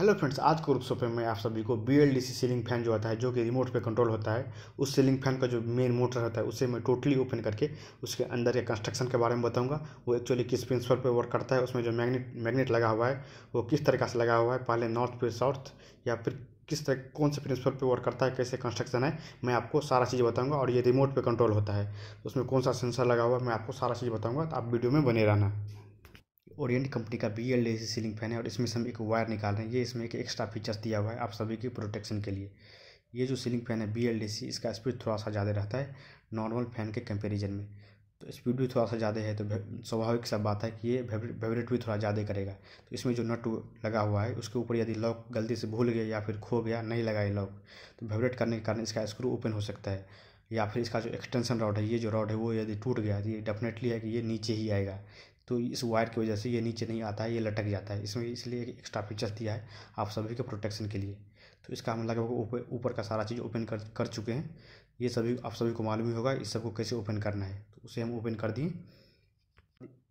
hello friends आज के सोफे में आप सभी को B L D C ceiling fan जो आता है जो कि रिमोट पे कंट्रोल होता है उस सीलिंग फैन का जो मेन मोटर होता है उसे मैं टोटली ओपन करके उसके अंदर के कंस्ट्रक्शन के बारे में बताऊंगा वो एक्चुअली किस प्रिंसिपल पे वर्क करता है उसमें जो मैग्नेट मैग्नेट लगा हुआ है वो किस तरीका से लगा हुआ है पहले नॉर्थ फिर साउथ या फिर किस तरह कौन से प्रिंसिपल पे वर्क करता है कैसे कंस्ट्रक्शन है मैं आपको सारा चीज़ बताऊंगा और ये रिमोट पे कंट्रोल होता है तो उसमें कौन सा सेंसर लगा हुआ है मैं आपको सारा चीज़ बताऊंगा तो आप वीडियो में बने रहना ओरिएंट कंपनी का B L C ceiling fan है और इसमें से हम एक वायर निकाल रहे हैं ये इसमें एक एक्स्ट्रा फीचर्स दिया हुआ है आप सभी के प्रोटेक्शन के लिए ये जो सीलिंग फैन है बी एल सी इसका स्पीड थोड़ा सा ज़्यादा रहता है नॉर्मल फैन के कंपेरिजन में तो स्पीड भी थोड़ा सा ज़्यादा है तो स्वाभाविक सा बात है कि ये वाइब्रेट भी थोड़ा ज़्यादा करेगा तो इसमें जो नट लगा हुआ है उसके ऊपर यदि लॉक गलती से भूल गया या फिर खो गया नहीं लगा ये लॉक तो वाइब्रेट करने के कारण इसका स्क्रू ओपन हो सकता है या फिर इसका जो एक्सटेंशन रॉड है ये जो रॉड है वो यदि टूट गया तो ये डेफिनेटली है कि ये नीचे ही आएगा तो इस वायर की वजह से ये नीचे नहीं आता है ये लटक जाता है इसमें इसलिए एक एक्स्ट्रा फीचर दिया है आप सभी के प्रोटेक्शन के लिए तो इसका मतलब हम लगभग ऊपर ऊपर का सारा चीज़ ओपन कर कर चुके हैं ये सभी आप सभी को मालूम ही होगा इस सबको कैसे ओपन करना है तो उसे हम ओपन कर दिए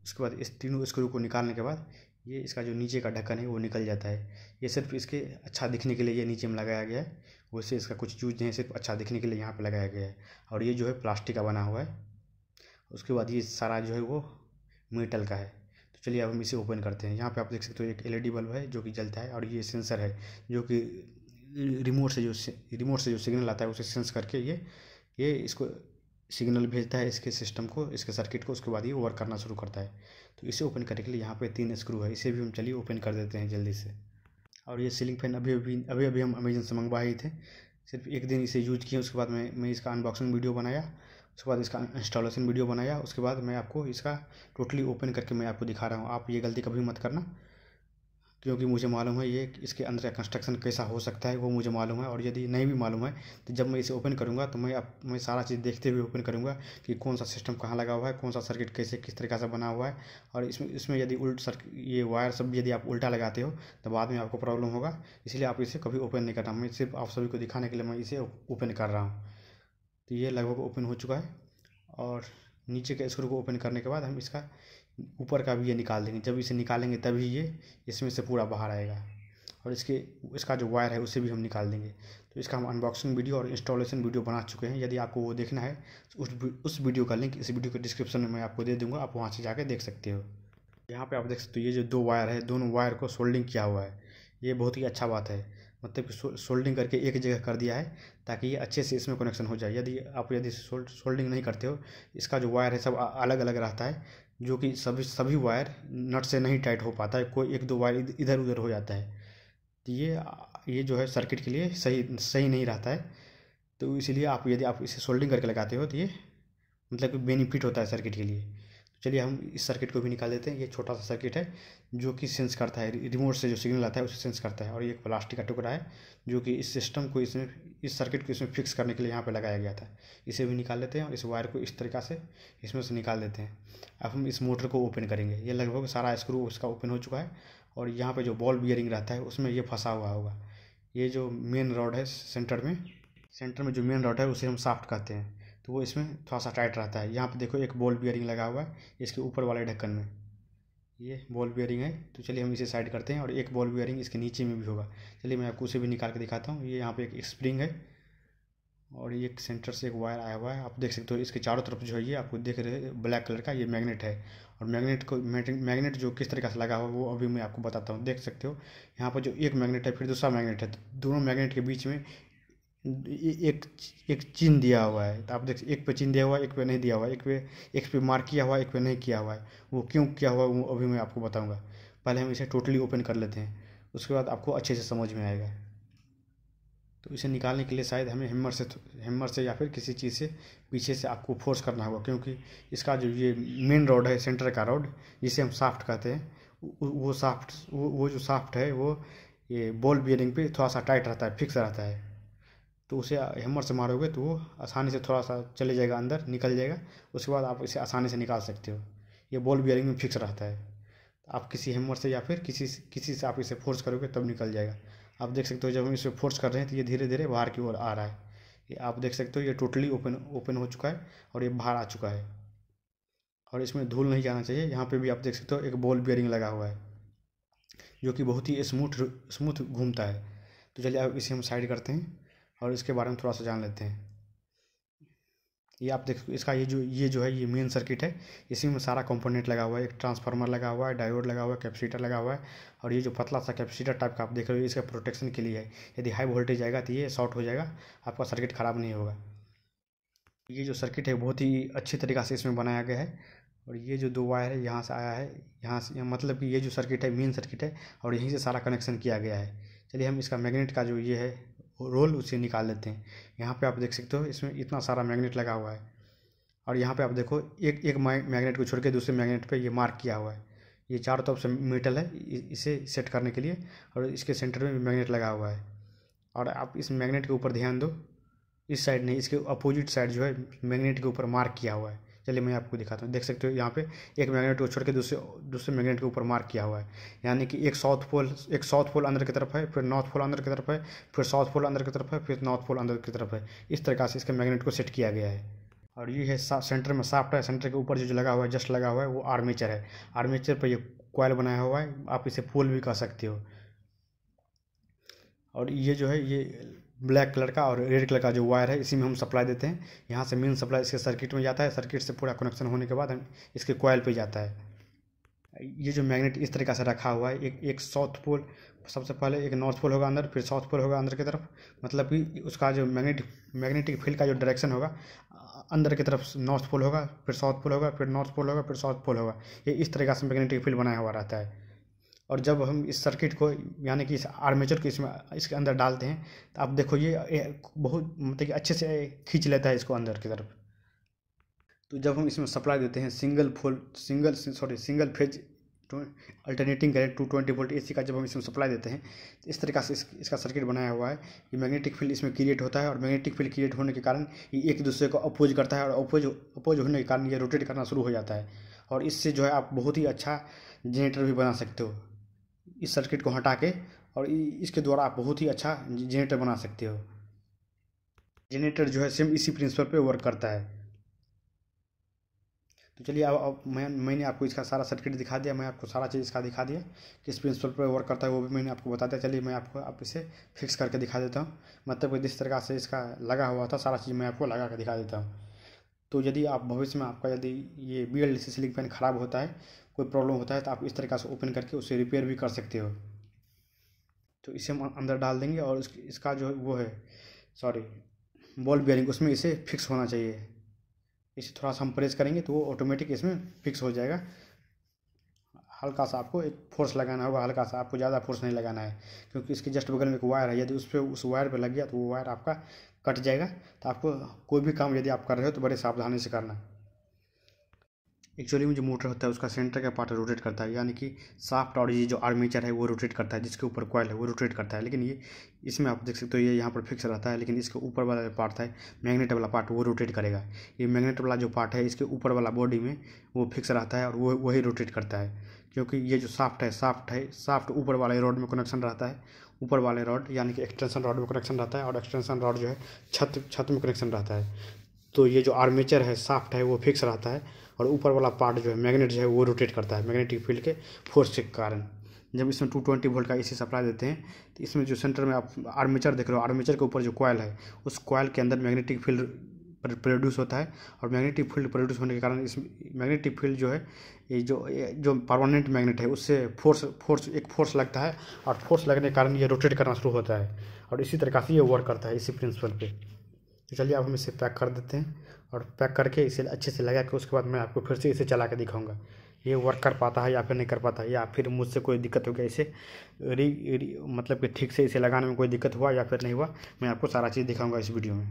उसके बाद इस तीनों स्क्रू को निकालने के बाद ये इसका जो नीचे का ढक्कन है वो निकल जाता है ये सिर्फ इसके अच्छा दिखने के लिए ये नीचे में लगाया गया है वैसे इसका कुछ यूज नहीं सिर्फ अच्छा दिखने के लिए यहाँ पर लगाया गया है और ये जो है प्लास्टिक का बना हुआ है उसके बाद ये सारा जो है वो मेटल का है तो चलिए अब हम इसे ओपन करते हैं यहाँ पे आप देख सकते हो एक एलईडी बल्ब e है जो कि जलता है और ये सेंसर है जो कि रिमोट से जो रिमोट से जो सिग्नल आता है उसे सेंस करके ये ये इसको सिग्नल भेजता है इसके सिस्टम को इसके सर्किट को उसके बाद ये वर्क करना शुरू करता है तो इसे ओपन करने के लिए यहाँ पर तीन स्क्रू है इसे भी हम चलिए ओपन कर देते हैं जल्दी से और ये सीलिंग फैन अभी अभी अभी अभी हम अमेजन से मंगवाए थे सिर्फ एक दिन इसे यूज किए उसके बाद मैं मैं इसका अनबॉक्सिंग वीडियो बनाया उसके बाद इसका इंस्टॉलेशन वीडियो बनाया उसके बाद मैं आपको इसका टोटली ओपन करके मैं आपको दिखा रहा हूँ आप ये गलती कभी मत करना क्योंकि मुझे मालूम है ये इसके अंदर कंस्ट्रक्शन कैसा हो सकता है वो मुझे मालूम है और यदि नहीं भी मालूम है तो जब मैं इसे ओपन करूँगा तो मैं अब मैं सारा चीज़ देखते हुए ओपन करूँगा कि कौन सा सिस्टम कहाँ लगा हुआ है कौन सा सर्किट कैसे किस तरीके से बना हुआ है और इसमें इसमें यदि उल्ट सर ये वायर सब यदि आप उल्टा लगाते हो तो बाद में आपको प्रॉब्लम होगा इसलिए आप इसे कभी ओपन नहीं करना मैं सिर्फ आप सभी को दिखाने के लिए मैं इसे ओपन कर रहा हूँ तो ये लगभग ओपन हो चुका है और नीचे के स्क्रू को ओपन करने के बाद हम इसका ऊपर का भी ये निकाल देंगे जब इसे निकालेंगे तभी ये इसमें से पूरा बाहर आएगा और इसके इसका जो वायर है उसे भी हम निकाल देंगे तो इसका हम अनबॉक्सिंग वीडियो और इंस्टॉलेशन वीडियो बना चुके हैं यदि आपको वो देखना है तो उस उस वीडियो का लिंक इस वीडियो के डिस्क्रिप्शन में मैं आपको दे दूंगा आप वहाँ से जाके देख सकते हो यहाँ पे आप देख सकते हो ये जो दो वायर है दोनों वायर को सोल्डिंग किया हुआ है ये बहुत ही अच्छा बात है मतलब कि सोल्डिंग करके एक जगह कर दिया है ताकि ये अच्छे से इसमें कनेक्शन हो जाए यदि आप यदि सोल्डिंग नहीं करते हो इसका जो वायर है सब अलग अलग रहता है जो कि सभी सभी वायर नट से नहीं टाइट हो पाता है कोई एक दो वायर इधर उधर हो जाता है तो ये ये जो है सर्किट के लिए सही सही नहीं रहता है तो इसीलिए आप यदि आप इसे सोल्डिंग करके लगाते हो तो ये मतलब कि बेनिफिट होता है सर्किट के लिए चलिए हम इस सर्किट को भी निकाल देते हैं ये छोटा सा सर्किट है जो कि सेंस करता है रिमोट से जो सिग्नल आता है उसे सेंस करता है और ये एक प्लास्टिक का टुकड़ा है जो कि इस सिस्टम को इसमें इस सर्किट को इसमें फिक्स करने के लिए यहाँ पर लगाया गया था इसे भी निकाल लेते हैं और इस वायर को इस तरीका से इसमें से निकाल देते हैं अब हम इस मोटर को ओपन करेंगे ये लगभग सारा स्क्रू उसका ओपन हो चुका है और यहाँ पर जो बॉल बियरिंग रहता है उसमें ये फंसा हुआ होगा ये जो मेन रॉड है सेंटर में सेंटर में जो मेन रॉड है उसे हम साफ्ट कहते हैं तो वो इसमें थोड़ा सा टाइट रहता है यहाँ पर देखो एक बॉल बियरिंग लगा हुआ है इसके ऊपर वाले ढक्कन में ये बॉल बियरिंग है तो चलिए हम इसे साइड करते हैं और एक बॉल बियरिंग इसके नीचे में भी होगा चलिए मैं आपको उसे भी निकाल के दिखाता हूँ ये यहाँ पे एक स्प्रिंग है और ये एक सेंटर से एक वायर आया हुआ है आप देख सकते हो इसके चारों तरफ जो है ये आपको देख रहे ब्लैक कलर का ये मैग्नेट है और मैग्नेट को मैग्नेट जो किस तरीके से लगा हुआ है वो अभी मैं आपको बताता हूँ देख सकते हो यहाँ पर जो एक मैग्नेट है फिर दूसरा मैग्नेट है तो दोनों मैग्नेट के बीच में एक एक चिन्ह दिया हुआ है तो आप देख एक पे चिन्ह दिया हुआ है एक पे नहीं दिया हुआ है एक पे एक पे मार्क किया हुआ है एक पे नहीं किया हुआ है वो क्यों किया हुआ है वो अभी मैं आपको बताऊंगा पहले हम इसे टोटली ओपन कर लेते हैं उसके बाद आपको अच्छे से समझ में आएगा तो इसे निकालने के लिए शायद हमें हेमर से हेमर से या फिर किसी चीज़ से पीछे से आपको फोर्स करना होगा क्योंकि इसका जो ये मेन रोड है सेंटर का रोड जिसे हम साफ्ट कहते हैं वो साफ्ट वो, वो जो साफ्ट है वो ये बॉल बियरिंग पे थोड़ा सा टाइट रहता है फिक्स रहता है तो उसे हेमर से मारोगे तो वो आसानी से थोड़ा सा चले जाएगा अंदर निकल जाएगा उसके बाद आप इसे आसानी से निकाल सकते हो ये बॉल बियरिंग में फिक्स रहता है आप किसी हेमर से या फिर किसी किसी से आप इसे फोर्स करोगे तब निकल जाएगा आप देख सकते हो जब हम इसे फोर्स कर रहे हैं तो ये धीरे धीरे बाहर की ओर आ रहा है ये आप देख सकते हो ये टोटली ओपन ओपन हो चुका है और ये बाहर आ चुका है और इसमें धूल नहीं जाना चाहिए यहाँ पे भी आप देख सकते हो एक बॉल बियरिंग लगा हुआ है जो कि बहुत ही स्मूथ स्मूथ घूमता है तो चलिए अब इसे हम साइड करते हैं और इसके बारे में थोड़ा सा जान लेते हैं ये आप देख इसका ये जो ये जो है ये मेन सर्किट है इसी में सारा कंपोनेंट लगा हुआ है एक ट्रांसफार्मर लगा हुआ है डायोड लगा हुआ है कैपेसिटर लगा हुआ है और ये जो पतला सा कैपेसिटर टाइप का आप देख रहे हो इसका प्रोटेक्शन के लिए है यदि हाई वोल्टेज आएगा तो ये शॉर्ट हो जाएगा आपका सर्किट ख़राब नहीं होगा ये जो सर्किट है बहुत ही अच्छी तरीक़ा से इसमें बनाया गया है और ये जो दो वायर है यहाँ से आया है यहाँ से मतलब कि ये जो सर्किट है मेन सर्किट है और यहीं से सारा कनेक्शन किया गया है चलिए हम इसका मैग्नेट का जो ये है रोल उसे निकाल लेते हैं यहाँ पे आप देख सकते हो इसमें इतना सारा मैग्नेट लगा हुआ है और यहाँ पे आप देखो एक एक मैग्नेट को छोड़ के दूसरे मैग्नेट पे ये मार्क किया हुआ है ये चारों तरफ से मेटल है इसे सेट करने के लिए और इसके सेंटर में मैग्नेट लगा हुआ है और आप इस मैगनेट के ऊपर ध्यान दो इस साइड नहीं इसके अपोजिट साइड जो है मैगनेट के ऊपर मार्क किया हुआ है चलिए मैं आपको दिखाता हूँ देख सकते हो यहाँ पे एक मैग्नेट को छोड़ के दूसरे दूसरे मैग्नेट के ऊपर मार्क किया हुआ है यानी कि एक साउथ पोल एक साउथ पोल अंदर की तरफ है फिर नॉर्थ पोल अंदर की तरफ है फिर साउथ पोल अंदर की तरफ है फिर नॉर्थ पोल अंदर की तरफ है इस तरह से इसके मैगनेट को सेट किया गया है और ये है सेंटर में साफ्ट है सेंटर के ऊपर जो लगा हुआ है जस्ट लगा हुआ है वो आर्मेचर है आर्मेचर पर यह कॉयल बनाया हुआ है आप इसे पोल भी कह सकते हो और ये जो है ये ब्लैक कलर का और रेड कलर का जो वायर है इसी में हम सप्लाई देते हैं यहाँ से मेन सप्लाई इसके सर्किट में जाता है सर्किट से पूरा कनेक्शन होने के बाद हम इसके कॉयल पर जाता है ये जो मैग्नेट इस तरीका से रखा हुआ है एक एक साउथ पोल सबसे पहले एक नॉर्थ पोल होगा अंदर फिर साउथ पोल होगा अंदर की तरफ मतलब कि उसका जो मैग्नेटिक मैग्नेटिक फील्ड का जो डायरेक्शन होगा अंदर की तरफ नॉर्थ पोल होगा फिर साउथ पोल होगा फिर नॉर्थ पोल होगा फिर साउथ पोल होगा ये इस तरीका से मैग्नेटिक फील्ड बनाया हुआ रहता है और जब हम इस सर्किट को यानी कि इस आर्मेचर को इसमें इसके अंदर डालते हैं तो आप देखो ये बहुत मतलब कि अच्छे से खींच लेता है इसको अंदर की तरफ तो जब हम इसमें सप्लाई देते हैं सिंगल फोल single sorry single phase alternating current two twenty volt AC का जब हम इसमें सप्लाई देते हैं तो इस तरीका से इस, इसका सर्किट बनाया हुआ है ये मैग्नेटिक फील्ड इसमें क्रिएट होता है और मैग्नेटिक फील्ड क्रिएट होने के कारण ये एक दूसरे को अपोज करता है और अपोज अपोज होने के कारण ये रोटेट करना शुरू हो जाता है और इससे जो है आप बहुत ही अच्छा जनरेटर भी बना सकते हो इस सर्किट को हटा के और इसके द्वारा आप बहुत ही अच्छा जनरेटर बना सकते हो जनरेटर जो है सेम इसी प्रिंसिपल पे वर्क करता है तो चलिए अब मैं मैंने आपको इसका सारा सर्किट दिखा दिया मैं आपको सारा चीज़ इसका दिखा दिया किस प्रिंसिपल पर वर्क करता है वो भी मैंने आपको बता दिया चलिए मैं आपको आप इसे फिक्स करके दिखा देता हूँ मतलब जिस तरह से इसका लगा हुआ था सारा चीज़ मैं आपको लगा कर दिखा देता हूँ तो यदि आप भविष्य में आपका यदि ये बी एल सी फैन ख़राब होता है कोई प्रॉब्लम होता है तो आप इस तरीका से ओपन करके उसे रिपेयर भी कर सकते हो तो इसे हम अंदर डाल देंगे और इसका जो वो है सॉरी बॉल बियरिंग उसमें इसे फिक्स होना चाहिए इसे थोड़ा सा हम प्रेस करेंगे तो वो ऑटोमेटिक इसमें फिक्स हो जाएगा हल्का सा आपको एक फोर्स लगाना होगा हल्का सा आपको ज़्यादा फोर्स नहीं लगाना है क्योंकि इसके जस्ट बगल में एक वायर है यदि उस पर उस वायर पर लग गया तो वो वायर आपका कट जाएगा तो आपको कोई भी काम यदि आप कर रहे हो तो बड़े सावधानी से करना एक्चुअली में जो मोटर होता है उसका सेंटर का पार्ट रोटेट करता है यानी कि साफ्ट और ये जो आर्मीचर है वो रोटेट करता है जिसके ऊपर कॉयल है वो रोटेट करता है लेकिन ये इसमें आप देख सकते हो ये यहाँ पर फिक्स रहता है लेकिन इसके ऊपर वाला जो पार्ट है मैग्नेट वाला पार्ट वो रोटेट करेगा ये मैग्नेट वाला जो पार्ट है इसके ऊपर वाला बॉडी में वो फिक्स रहता है और वो वही रोटेट करता है क्योंकि ये जो साफ्ट है साफ्ट है साफ्ट ऊपर वाले रोड में कनेक्शन रहता है ऊपर वाले रॉड यानी कि एक्सटेंशन रॉड में कनेक्शन रहता है और एक्सटेंशन रॉड जो है छत छत में कनेक्शन रहता है तो ये जो आर्मेचर है साफ्ट है वो फिक्स रहता है और ऊपर वाला पार्ट जो है मैग्नेट जो है वो रोटेट करता है मैग्नेटिक फील्ड के फोर्स के कारण जब इसमें टू ट्वेंटी वोल्ट का इसी सप्लाई देते हैं तो इसमें जो सेंटर में आप आर्मेचर देख रहे हो आर्मेचर के ऊपर जो कॉयल है उस कॉयल के अंदर मैग्नेटिक फील्ड प्रोड्यूस होता है और मैग्नेटिक फील्ड प्रोड्यूस होने के कारण इस मैग्नेटिक फील्ड जो है ये जो जो परमानेंट मैग्नेट है उससे फोर्स फोर्स एक फोर्स लगता है और फोर्स लगने के कारण ये रोटेट करना शुरू होता है और इसी तरह से ये वर्क करता है इसी प्रिंसिपल पर तो चलिए अब हम इसे पैक कर देते हैं और पैक करके इसे अच्छे से लगा के उसके बाद मैं आपको फिर से इसे चला के दिखाऊँगा ये वर्क कर पाता है या फिर नहीं कर पाता है या फिर मुझसे कोई दिक्कत हो गया इसे री, री मतलब कि ठीक से इसे लगाने में कोई दिक्कत हुआ या फिर नहीं हुआ मैं आपको सारा चीज़ दिखाऊँगा इस वीडियो में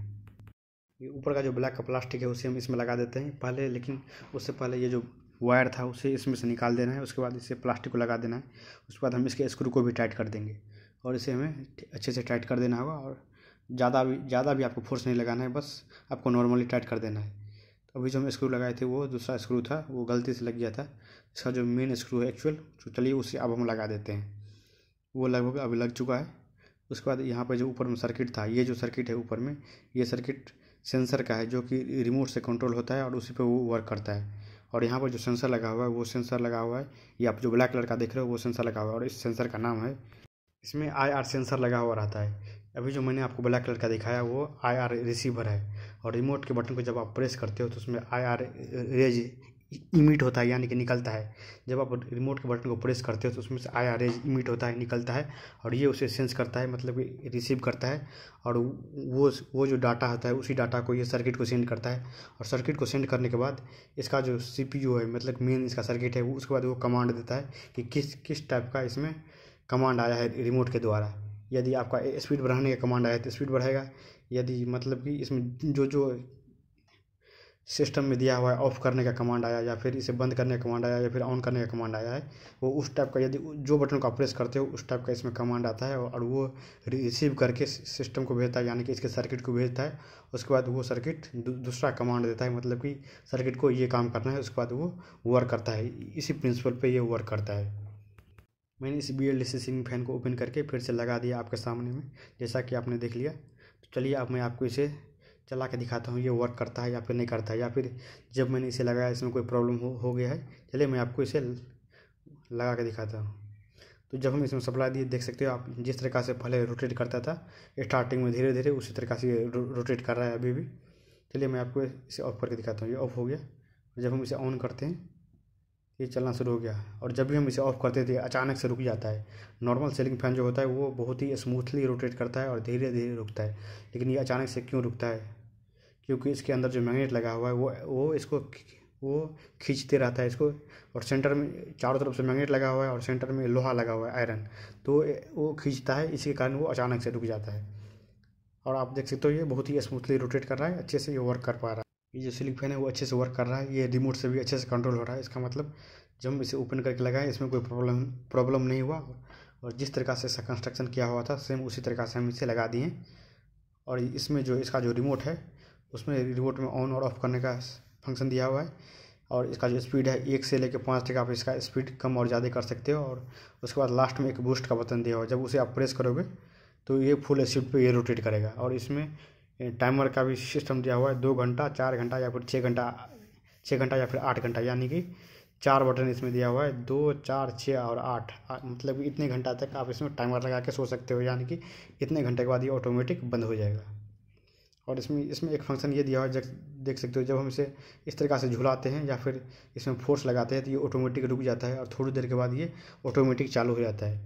ये ऊपर का जो ब्लैक का प्लास्टिक है उसे हम इसमें लगा देते हैं पहले लेकिन उससे पहले ये जो वायर था उसे इसमें से निकाल देना है उसके बाद इसे प्लास्टिक को लगा देना है उसके बाद हम इसके स्क्रू को भी टाइट कर देंगे और इसे हमें अच्छे से टाइट कर देना होगा और ज़्यादा भी ज़्यादा भी आपको फोर्स नहीं लगाना है बस आपको नॉर्मली टाइट कर देना है तो अभी जो हम स्क्रू लगाए थे वो दूसरा स्क्रू था वो गलती से लग गया था इसका जो मेन स्क्रू है एक्चुअल तो चलिए उसे अब हम लगा देते हैं वो लगभग अभी लग चुका है उसके बाद यहाँ पर जो ऊपर में सर्किट था ये जो सर्किट है ऊपर में ये सर्किट सेंसर का है जो कि रिमोट से कंट्रोल होता है और उसी पे वो वर्क करता है और यहाँ पर जो सेंसर लगा हुआ है वो सेंसर लगा हुआ है ये आप जो ब्लैक कलर का देख रहे हो वो सेंसर लगा हुआ है और इस सेंसर का नाम है इसमें आई आर सेंसर लगा हुआ रहता है अभी जो मैंने आपको ब्लैक कलर का दिखाया वो आई आर रिसीवर है और रिमोट के बटन को जब आप प्रेस करते हो तो उसमें आई आर रेज इमिट होता है यानी कि निकलता है जब आप रिमोट के बटन को प्रेस करते हो तो उसमें से आया रेज इमिट होता है निकलता है और ये उसे सेंस करता है मतलब कि रिसीव करता है और वो वो जो डाटा होता है उसी डाटा को ये सर्किट को सेंड करता है और सर्किट को सेंड करने के बाद इसका जो सी है मतलब मेन इसका सर्किट है वो उसके बाद वो कमांड देता है कि किस किस टाइप का इसमें कमांड आया है रिमोट के द्वारा यदि आपका स्पीड बढ़ाने का कमांड आया है तो स्पीड बढ़ेगा यदि मतलब कि इसमें जो जो सिस्टम में दिया हुआ है ऑफ़ करने का कमांड आया या फिर इसे बंद करने का कमांड आया या फिर ऑन करने का कमांड आया है वो उस टाइप का यदि जो बटन को आप प्रेस करते हो उस टाइप का इसमें कमांड आता है और वो रिसीव करके सिस्टम को भेजता है यानी कि इसके सर्किट को भेजता है उसके बाद वो सर्किट दूसरा कमांड देता है मतलब कि सर्किट को ये काम करना है उसके बाद वो वर्क करता है इसी प्रिंसिपल पर यह वर्क करता है मैंने इस बी एल सीलिंग फैन को ओपन करके फिर से लगा दिया आपके सामने में जैसा कि आपने देख लिया तो चलिए अब मैं आपको इसे चला के दिखाता हूँ ये वर्क करता है या फिर नहीं करता है या फिर जब मैंने इसे लगाया इसमें कोई प्रॉब्लम हो हो गया है चलिए मैं आपको इसे लगा के दिखाता हूँ तो जब हम इसमें सप्लाई दिए देख सकते हो आप जिस तरीका से पहले रोटेट करता था स्टार्टिंग में धीरे धीरे उसी तरीका से रोटेट कर रहा है अभी भी चलिए मैं आपको इसे ऑफ करके दिखाता हूँ ये ऑफ हो गया जब हम इसे ऑन करते हैं ये चलना शुरू हो गया और जब भी हम इसे ऑफ करते थे तो अचानक से रुक जाता है नॉर्मल सेलिंग फैन जो होता है वो बहुत ही स्मूथली रोटेट करता है और धीरे धीरे रुकता है लेकिन ये अचानक से क्यों रुकता है क्योंकि इसके अंदर जो मैग्नेट लगा हुआ है वो वो इसको वो खींचते रहता है इसको और सेंटर में चारों तरफ से मैग्नेट लगा हुआ है और सेंटर में लोहा लगा हुआ है आयरन तो वो खींचता है इसके कारण वो अचानक से रुक जाता है और आप देख सकते हो ये बहुत ही स्मूथली रोटेट कर रहा है अच्छे से ये वर्क कर पा रहा है ये जो सीलिंग फैन है वो अच्छे से वर्क कर रहा है ये रिमोट से भी अच्छे से कंट्रोल हो रहा है इसका मतलब जब हम इसे ओपन करके लगाए इसमें कोई प्रॉब्लम प्रॉब्लम नहीं हुआ और जिस तरीका से इसका कंस्ट्रक्शन किया हुआ था सेम उसी तरीका से हम इसे लगा दिए और इसमें जो इसका जो रिमोट है उसमें रिमोट में ऑन और ऑफ करने का फंक्शन दिया हुआ है और इसका जो स्पीड है एक से लेकर पाँच तक आप इसका स्पीड कम और ज़्यादा कर सकते हो और उसके बाद लास्ट में एक बूस्ट का बटन दिया हुआ है जब उसे आप प्रेस करोगे तो ये फुल स्पीड पर ये रोटेट करेगा और इसमें टाइमर का भी सिस्टम दिया हुआ है दो घंटा चार घंटा या फिर छः घंटा छः घंटा या फिर आठ घंटा यानी कि चार बटन इसमें दिया हुआ है दो चार छः और आठ मतलब इतने घंटा तक आप इसमें टाइमर लगा के सो सकते हो यानी कि इतने घंटे के बाद ये ऑटोमेटिक बंद हो जाएगा और इसमें इसमें एक फंक्शन ये दिया हुआ है देख सकते हो जब हम इसे इस तरीका से झुलाते हैं या फिर इसमें फोर्स लगाते हैं तो ये ऑटोमेटिक रुक जाता है और थोड़ी देर के बाद ये ऑटोमेटिक चालू हो जाता है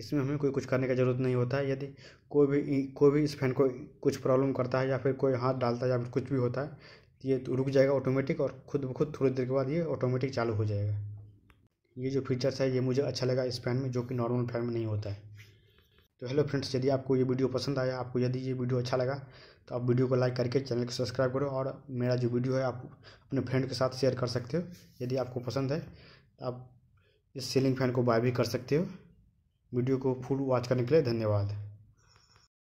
इसमें हमें कोई कुछ करने का ज़रूरत नहीं होता है यदि कोई भी कोई भी इस फैन को कुछ प्रॉब्लम करता है या फिर कोई हाथ डालता है या फिर कुछ भी होता है तो ये तो रुक जाएगा ऑटोमेटिक और खुद ब खुद थोड़ी देर के बाद ये ऑटोमेटिक चालू हो जाएगा ये जो फीचर्स है ये मुझे अच्छा लगा इस फैन में जो कि नॉर्मल फैन में नहीं होता है तो हेलो फ्रेंड्स यदि आपको ये वीडियो पसंद आया आपको यदि ये वीडियो अच्छा लगा तो आप वीडियो को लाइक करके चैनल को सब्सक्राइब करो और मेरा जो वीडियो है आप अपने फ्रेंड के साथ शेयर कर सकते हो यदि आपको पसंद है तो आप इस सीलिंग फैन को बाय भी कर सकते हो वीडियो को फुल वॉच करने के लिए धन्यवाद